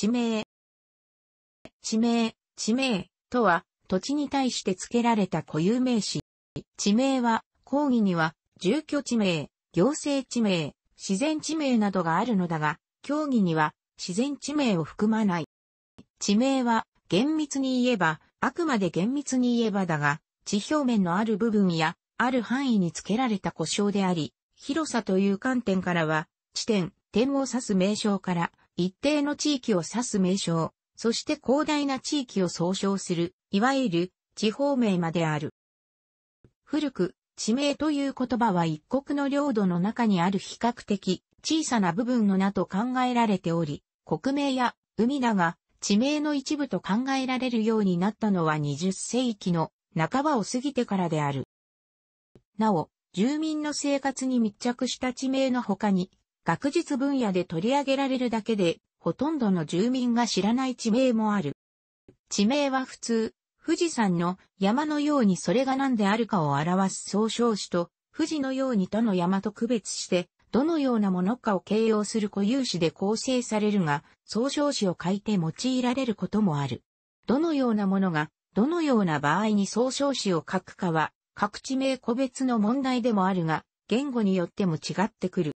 地名。地名、地名とは、土地に対して付けられた固有名詞。地名は、講義には、住居地名、行政地名、自然地名などがあるのだが、競技には、自然地名を含まない。地名は、厳密に言えば、あくまで厳密に言えばだが、地表面のある部分や、ある範囲に付けられた故障であり、広さという観点からは、地点、点を指す名称から、一定の地域を指す名称、そして広大な地域を総称する、いわゆる地方名まである。古く、地名という言葉は一国の領土の中にある比較的小さな部分の名と考えられており、国名や海名が地名の一部と考えられるようになったのは20世紀の半ばを過ぎてからである。なお、住民の生活に密着した地名の他に、学術分野で取り上げられるだけで、ほとんどの住民が知らない地名もある。地名は普通、富士山の山のようにそれが何であるかを表す総称詞と、富士のようにとの山と区別して、どのようなものかを形容する固有詞で構成されるが、総称詞を書いて用いられることもある。どのようなものが、どのような場合に総称詞を書くかは、各地名個別の問題でもあるが、言語によっても違ってくる。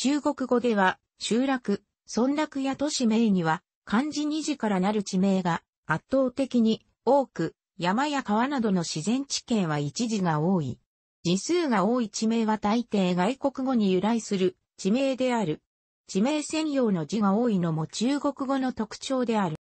中国語では、集落、村落や都市名には、漢字二字からなる地名が圧倒的に多く、山や川などの自然地形は一字が多い。字数が多い地名は大抵外国語に由来する地名である。地名専用の字が多いのも中国語の特徴である。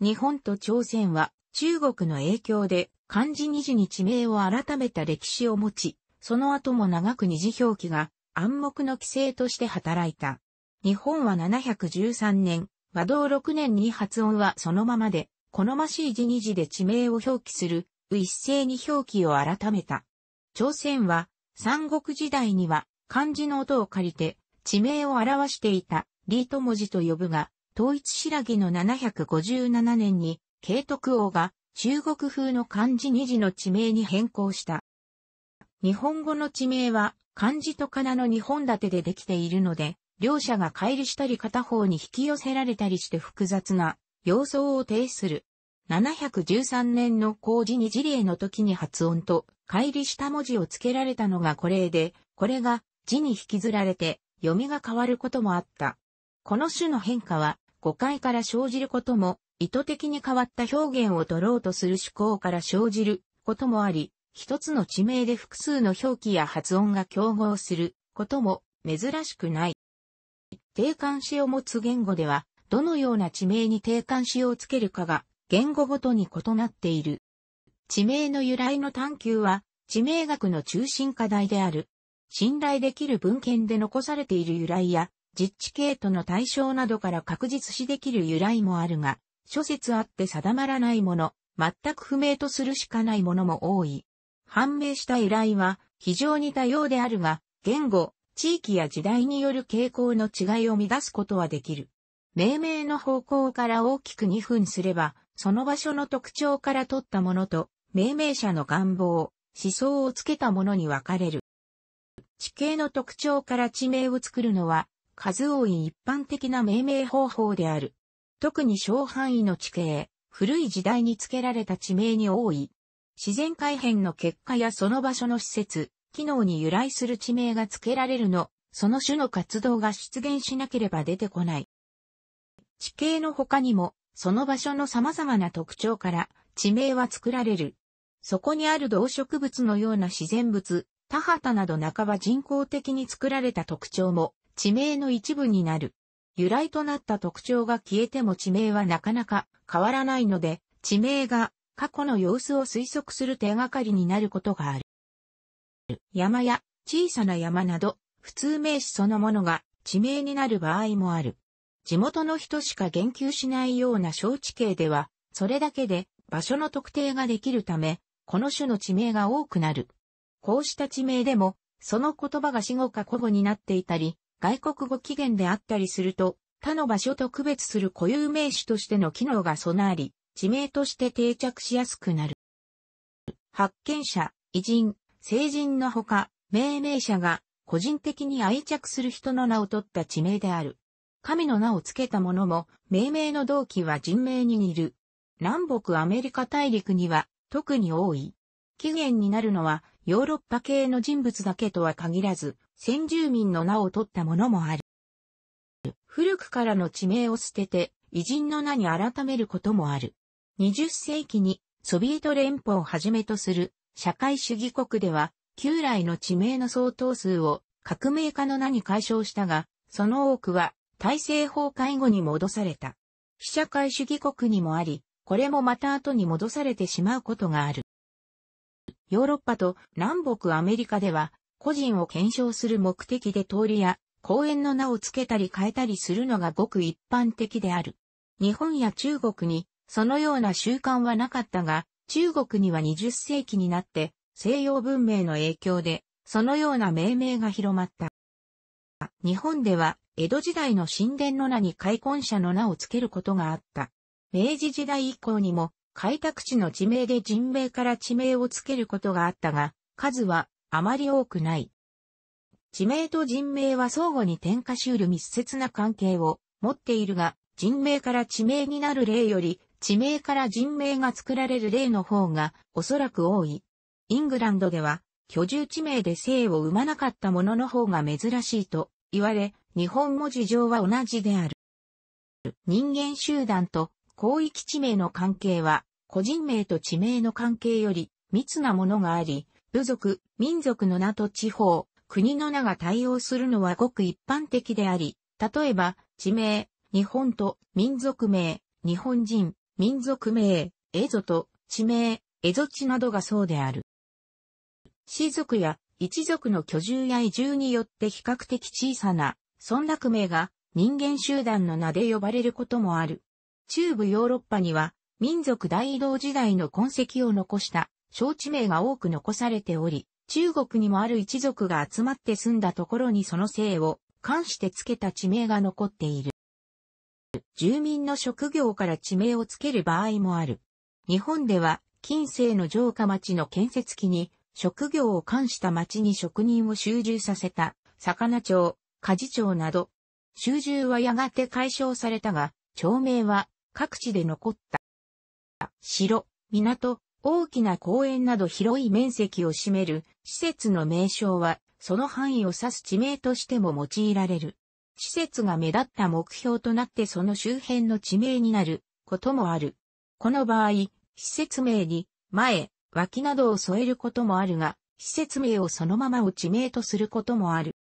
日本と朝鮮は中国の影響で漢字二字に地名を改めた歴史を持ち、その後も長く二字表記が暗黙の規制として働いた。日本は713年、和道6年に発音はそのままで、好ましい字に字で地名を表記する、う一斉に表記を改めた。朝鮮は、三国時代には、漢字の音を借りて、地名を表していた、李と文字と呼ぶが、統一白木の757年に、慶徳王が、中国風の漢字二字の地名に変更した。日本語の地名は、漢字と仮名の二本立てでできているので、両者が乖離したり片方に引き寄せられたりして複雑な様相を呈する。713年の工事に事例の時に発音と乖離した文字を付けられたのがこれで、これが字に引きずられて読みが変わることもあった。この種の変化は誤解から生じることも、意図的に変わった表現を取ろうとする思考から生じることもあり、一つの地名で複数の表記や発音が競合することも珍しくない。定冠詞を持つ言語では、どのような地名に定冠詞をつけるかが言語ごとに異なっている。地名の由来の探求は、地名学の中心課題である。信頼できる文献で残されている由来や、実地系との対象などから確実視できる由来もあるが、諸説あって定まらないもの、全く不明とするしかないものも多い。判明した由来は非常に多様であるが、言語、地域や時代による傾向の違いを乱すことはできる。命名の方向から大きく2分すれば、その場所の特徴から取ったものと、命名者の願望、思想をつけたものに分かれる。地形の特徴から地名を作るのは、数多い一般的な命名方法である。特に小範囲の地形、古い時代につけられた地名に多い自然改変の結果やその場所の施設、機能に由来する地名が付けられるの、その種の活動が出現しなければ出てこない。地形の他にも、その場所の様々な特徴から地名は作られる。そこにある動植物のような自然物、田畑など半ば人工的に作られた特徴も地名の一部になる。由来となった特徴が消えても地名はなかなか変わらないので、地名が過去の様子を推測する手がかりになることがある。山や小さな山など、普通名詞そのものが地名になる場合もある。地元の人しか言及しないような小地形では、それだけで場所の特定ができるため、この種の地名が多くなる。こうした地名でも、その言葉が死語か古語になっていたり、外国語起源であったりすると、他の場所と区別する固有名詞としての機能が備わり、地名として定着しやすくなる。発見者、偉人、成人のほか、命名者が個人的に愛着する人の名を取った地名である。神の名を付けた者も、命名の同期は人名に似る。南北アメリカ大陸には特に多い。起源になるのはヨーロッパ系の人物だけとは限らず、先住民の名を取ったものもある。古くからの地名を捨てて、偉人の名に改めることもある。20世紀にソビエト連邦をはじめとする社会主義国では、旧来の地名の相当数を革命家の名に解消したが、その多くは体制崩壊後に戻された。非社会主義国にもあり、これもまた後に戻されてしまうことがある。ヨーロッパと南北アメリカでは、個人を検証する目的で通りや公園の名を付けたり変えたりするのがごく一般的である。日本や中国にそのような習慣はなかったが、中国には20世紀になって西洋文明の影響でそのような命名が広まった。日本では江戸時代の神殿の名に開墾者の名を付けることがあった。明治時代以降にも開拓地の地名で人名から地名を付けることがあったが、数はあまり多くない。地名と人名は相互に転化しうる密接な関係を持っているが、人名から地名になる例より地名から人名が作られる例の方がおそらく多い。イングランドでは居住地名で姓を生まなかったものの方が珍しいと言われ、日本文事情は同じである。人間集団と広域地名の関係は、個人名と地名の関係より密なものがあり、部族、民族の名と地方、国の名が対応するのはごく一般的であり、例えば、地名、日本と民族名、日本人、民族名、エゾと地名、エゾ地などがそうである。氏族や一族の居住や移住によって比較的小さな村落名が人間集団の名で呼ばれることもある。中部ヨーロッパには民族大移動時代の痕跡を残した小地名が多く残されており、中国にもある一族が集まって住んだところにその姓を冠して付けた地名が残っている。住民の職業から地名をつける場合もある。日本では、近世の城下町の建設期に、職業を冠した町に職人を集中させた、魚町、鍛冶町など、集中はやがて解消されたが、町名は各地で残った。城、港、大きな公園など広い面積を占める施設の名称は、その範囲を指す地名としても用いられる。施設が目立った目標となってその周辺の地名になることもある。この場合、施設名に前、脇などを添えることもあるが、施設名をそのままを地名とすることもある。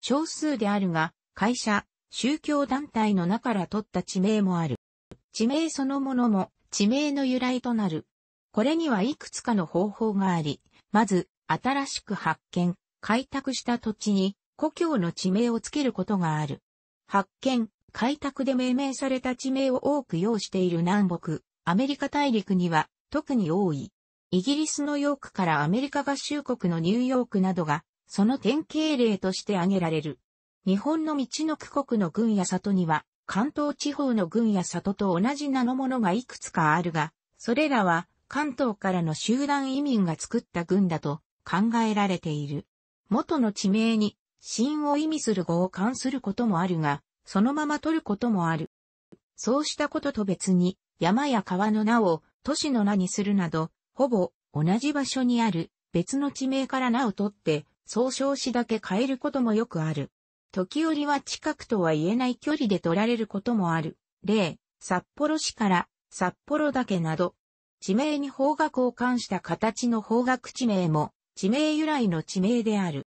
少数であるが、会社、宗教団体の中から取った地名もある。地名そのものも地名の由来となる。これにはいくつかの方法があり、まず、新しく発見、開拓した土地に故郷の地名をつけることがある。発見、開拓で命名された地名を多く要している南北、アメリカ大陸には特に多い。イギリスのヨークからアメリカ合衆国のニューヨークなどが、その典型例として挙げられる。日本の道の区国の郡や里には、関東地方の郡や里と同じ名のものがいくつかあるが、それらは関東からの集団移民が作った郡だと考えられている。元の地名に心を意味する語を冠することもあるが、そのまま取ることもある。そうしたことと別に、山や川の名を都市の名にするなど、ほぼ同じ場所にある別の地名から名を取って、総称詞だけ変えることもよくある。時折は近くとは言えない距離で取られることもある。例、札幌市から札幌岳など、地名に方角を冠した形の方角地名も地名由来の地名である。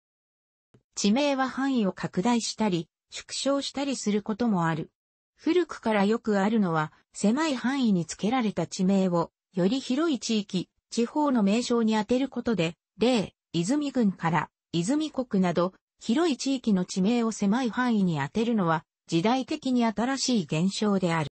地名は範囲を拡大したり、縮小したりすることもある。古くからよくあるのは、狭い範囲につけられた地名を、より広い地域、地方の名称に当てることで、例、泉郡から、泉国など、広い地域の地名を狭い範囲に当てるのは、時代的に新しい現象である。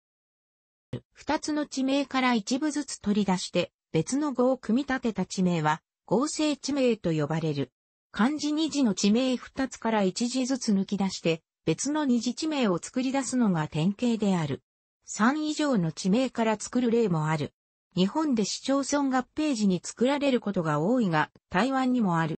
二つの地名から一部ずつ取り出して、別の語を組み立てた地名は、合成地名と呼ばれる。漢字二字の地名二つから一字ずつ抜き出して、別の二字地名を作り出すのが典型である。三以上の地名から作る例もある。日本で市町村合併時に作られることが多いが、台湾にもある。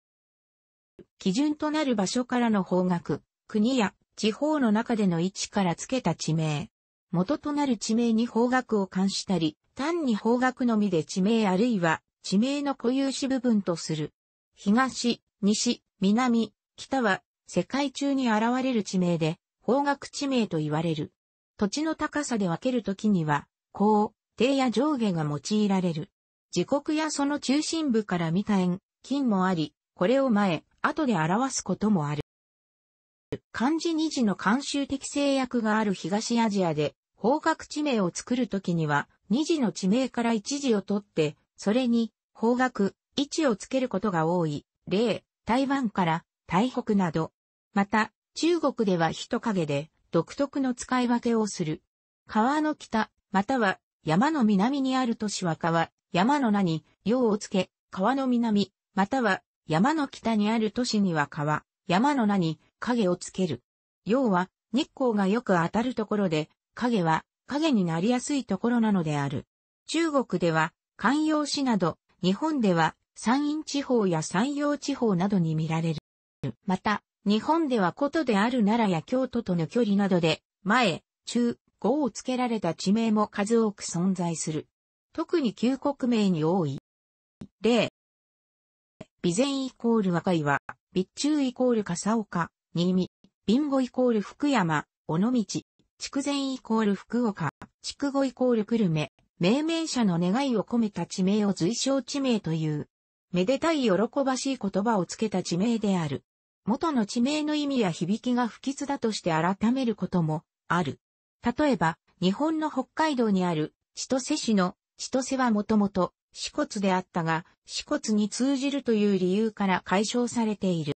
基準となる場所からの方角、国や地方の中での位置から付けた地名。元となる地名に方角を冠したり、単に方角のみで地名あるいは地名の固有詞部分とする。東、西、南、北は世界中に現れる地名で、方角地名と言われる。土地の高さで分けるときには、高、低や上下が用いられる。時刻やその中心部から見た円、金もあり、これを前、後で表すこともある。漢字二字の慣習的制約がある東アジアで、方角地名を作るときには、二字の地名から一字を取って、それに、方角、位置をつけることが多い。例、台湾から台北など。また、中国では人影で独特の使い分けをする。川の北、または山の南にある都市は川、山の名に、用をつけ、川の南、または山の北にある都市には川、山の名に影をつける。要は、日光がよく当たるところで、影は影になりやすいところなのである。中国では、関陽市など、日本では山陰地方や山陽地方などに見られる。また、日本ではことである奈良や京都との距離などで、前、中、後を付けられた地名も数多く存在する。特に旧国名に多い。例、備前イコール若岩、備中イコール笠岡、新見、備後イコール福山、尾道、筑前イコール福岡、筑後イコール久留米、命名者の願いを込めた地名を随称地名という。めでたい喜ばしい言葉をつけた地名である。元の地名の意味や響きが不吉だとして改めることもある。例えば、日本の北海道にある千歳市の千歳はもともと四骨であったが、四骨に通じるという理由から解消されている。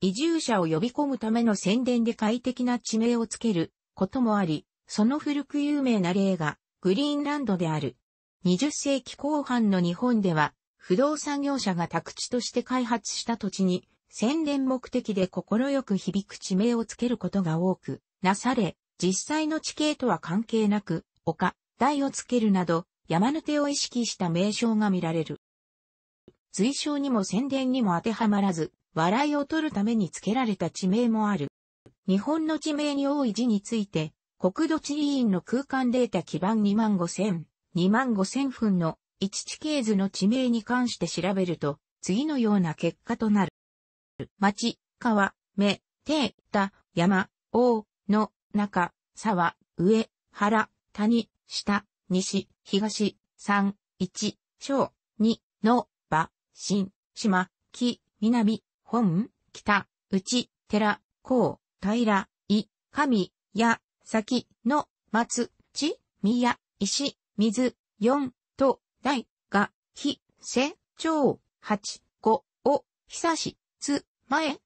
移住者を呼び込むための宣伝で快適な地名をつけることもあり、その古く有名な例がグリーンランドである。20世紀後半の日本では不動産業者が宅地として開発した土地に、宣伝目的で心よく響く地名をつけることが多く、なされ、実際の地形とは関係なく、丘、台をつけるなど、山手を意識した名称が見られる。随称にも宣伝にも当てはまらず、笑いを取るために付けられた地名もある。日本の地名に多い字について、国土地理院の空間データ基盤2万5千、2万5千分の一地形図の地名に関して調べると、次のような結果となる。町、川、目、手、田、山、王、の、中、沢、上、原、谷、下、西、東、三、一、小、二、の、場、新、島、木、南、本、北、内、寺、甲、平、い、神、や、先、の、松、地、宮、石、水、四、大、が、ひ、せ、長、八、五、お、久し、つ、前、け、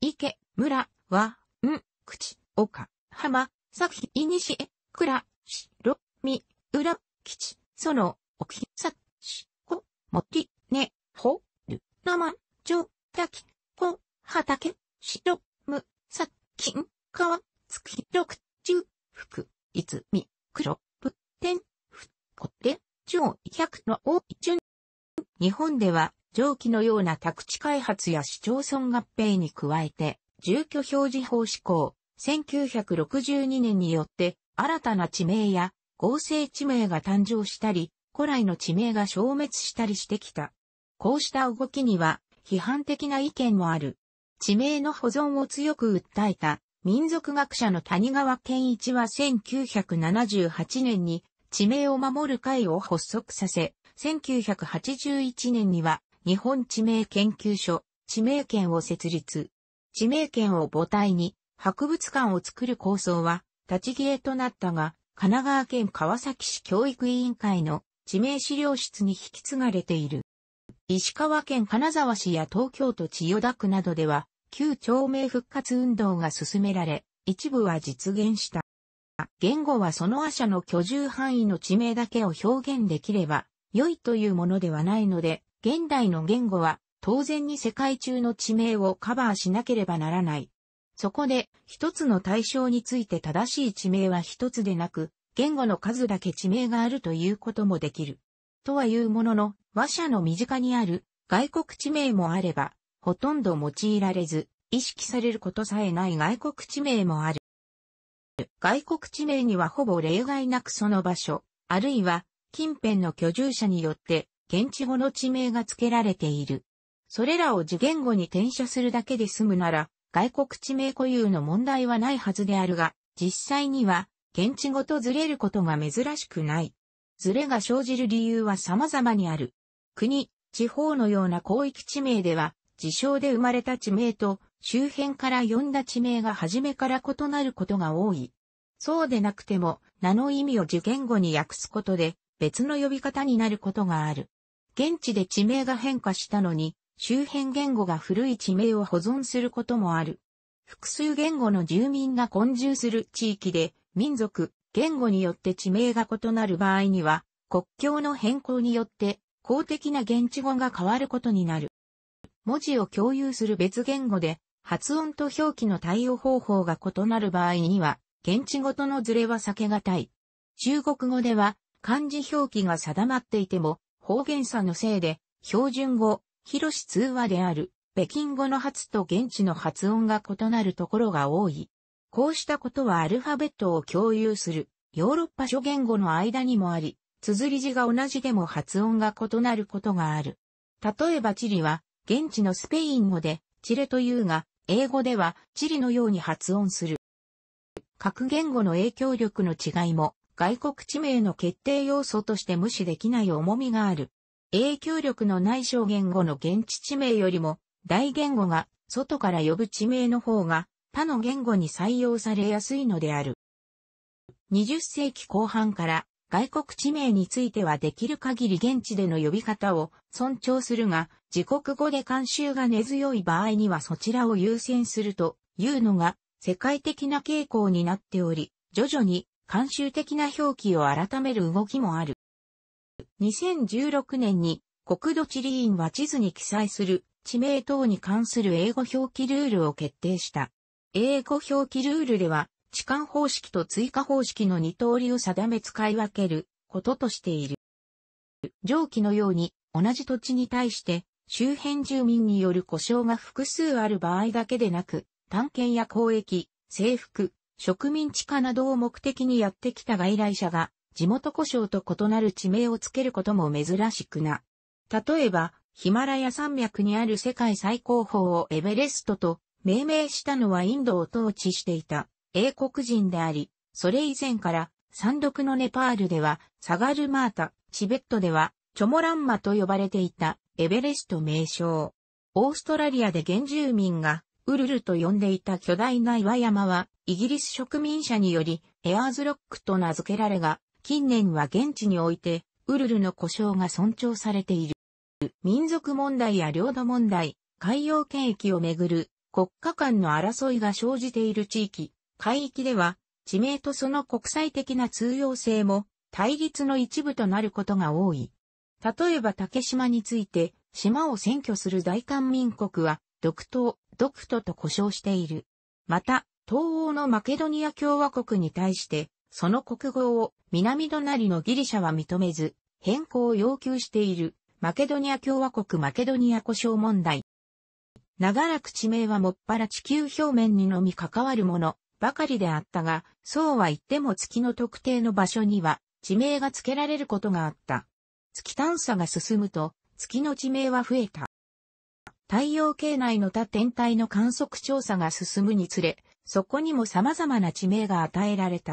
池、村、わ、ん、口、岡、浜、作きいにしえ、くら、し、ろ、み、うら、きち、その、おき、さ、し、こ、もき、ね、ほ、る、なまん、じょ、たき、こ、はたけ、しろ、む、さ、きん、かわ、つき、ろく、じゅ、ふく、いつみ、くろ、ぶ、てん、ふ、こて、超の日本では、蒸気のような宅地開発や市町村合併に加えて、住居表示法施行、1962年によって、新たな地名や合成地名が誕生したり、古来の地名が消滅したりしてきた。こうした動きには、批判的な意見もある。地名の保存を強く訴えた民族学者の谷川健一は1978年に地名を守る会を発足させ、1981年には日本地名研究所、地名圏を設立。地名圏を母体に博物館を作る構想は立ち消えとなったが、神奈川県川崎市教育委員会の地名資料室に引き継がれている。石川県金沢市や東京都千代田区などでは、旧町名復活運動が進められ、一部は実現した。言語はその話者の居住範囲の地名だけを表現できれば良いというものではないので、現代の言語は当然に世界中の地名をカバーしなければならない。そこで、一つの対象について正しい地名は一つでなく、言語の数だけ地名があるということもできる。とはいうものの、和社の身近にある外国地名もあれば、ほとんど用いられず、意識されることさえない外国地名もある。外国地名にはほぼ例外なくその場所、あるいは近辺の居住者によって現地語の地名が付けられている。それらを次元語に転写するだけで済むなら、外国地名固有の問題はないはずであるが、実際には、現地語とずれることが珍しくない。ずれが生じる理由は様々にある。国、地方のような広域地名では、自称で生まれた地名と周辺から呼んだ地名が初めから異なることが多い。そうでなくても、名の意味を受験語に訳すことで、別の呼び方になることがある。現地で地名が変化したのに、周辺言語が古い地名を保存することもある。複数言語の住民が混住する地域で、民族、言語によって地名が異なる場合には、国境の変更によって、公的な現地語が変わることになる。文字を共有する別言語で発音と表記の対応方法が異なる場合には、現地ごとのズレは避けがたい。中国語では、漢字表記が定まっていても、方言差のせいで、標準語、広し通話である、北京語の発と現地の発音が異なるところが多い。こうしたことはアルファベットを共有する、ヨーロッパ諸言語の間にもあり、綴り字が同じでも発音が異なることがある。例えばチリは、現地のスペイン語で、チレというが、英語ではチリのように発音する。各言語の影響力の違いも外国地名の決定要素として無視できない重みがある。影響力のない小言語の現地地名よりも大言語が外から呼ぶ地名の方が他の言語に採用されやすいのである。20世紀後半から外国地名についてはできる限り現地での呼び方を尊重するが、自国語で慣習が根強い場合にはそちらを優先するというのが世界的な傾向になっており、徐々に慣習的な表記を改める動きもある。2016年に国土地理院は地図に記載する地名等に関する英語表記ルールを決定した。英語表記ルールでは置換方式と追加方式の二通りを定め使い分けることとしている。上記のように同じ土地に対して周辺住民による故障が複数ある場合だけでなく、探検や交易、征服、植民地化などを目的にやってきた外来者が地元故障と異なる地名をつけることも珍しくな。例えば、ヒマラヤ山脈にある世界最高峰をエベレストと命名したのはインドを統治していた英国人であり、それ以前から山麓のネパールではサガルマータ、チベットではチョモランマと呼ばれていたエベレスト名称。オーストラリアで原住民がウルルと呼んでいた巨大な岩山はイギリス植民者によりエアーズロックと名付けられが近年は現地においてウルルの故障が尊重されている。民族問題や領土問題、海洋権益をめぐる国家間の争いが生じている地域、海域では、地名とその国際的な通用性も対立の一部となることが多い。例えば竹島について、島を占拠する大韓民国は、独島、独島と呼称している。また、東欧のマケドニア共和国に対して、その国語を南隣のギリシャは認めず、変更を要求している、マケドニア共和国マケドニア故障問題。長らく地名はもっぱら地球表面にのみ関わるものばかりであったが、そうは言っても月の特定の場所には地名が付けられることがあった。月探査が進むと、月の地名は増えた。太陽系内の他天体の観測調査が進むにつれ、そこにも様々な地名が与えられた。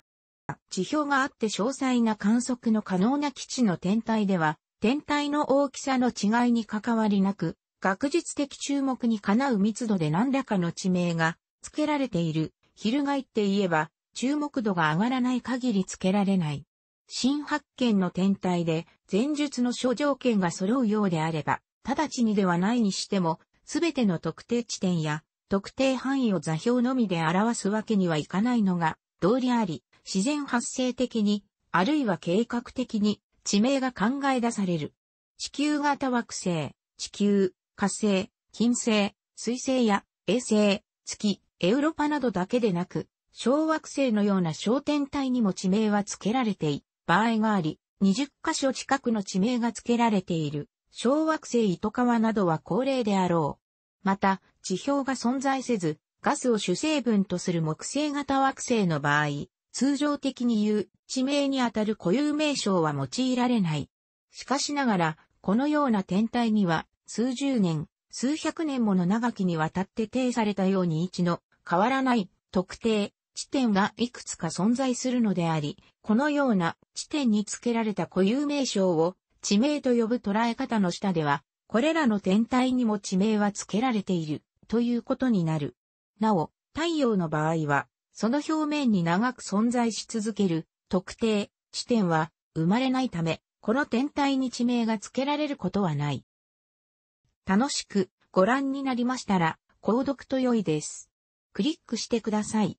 地表があって詳細な観測の可能な基地の天体では、天体の大きさの違いに関わりなく、学術的注目にかなう密度で何らかの地名が付けられている翻って言えば、注目度が上がらない限りつけられない。新発見の天体で、前述の諸条件が揃うようであれば、直ちにではないにしても、すべての特定地点や、特定範囲を座標のみで表すわけにはいかないのが、道理あり、自然発生的に、あるいは計画的に、地名が考え出される。地球型惑星、地球、火星、金星、水星や衛星、月、エウロパなどだけでなく、小惑星のような小天体にも地名は付けられてい、場合があり、20カ所近くの地名が付けられている、小惑星糸川などは恒例であろう。また、地表が存在せず、ガスを主成分とする木星型惑星の場合、通常的に言う地名にあたる固有名称は用いられない。しかしながら、このような天体には、数十年、数百年もの長きにわたって定されたように一の変わらない特定地点がいくつか存在するのであり、このような地点に付けられた固有名称を地名と呼ぶ捉え方の下では、これらの天体にも地名は付けられているということになる。なお、太陽の場合は、その表面に長く存在し続ける特定地点は生まれないため、この天体に地名が付けられることはない。楽しくご覧になりましたら、購読と良いです。クリックしてください。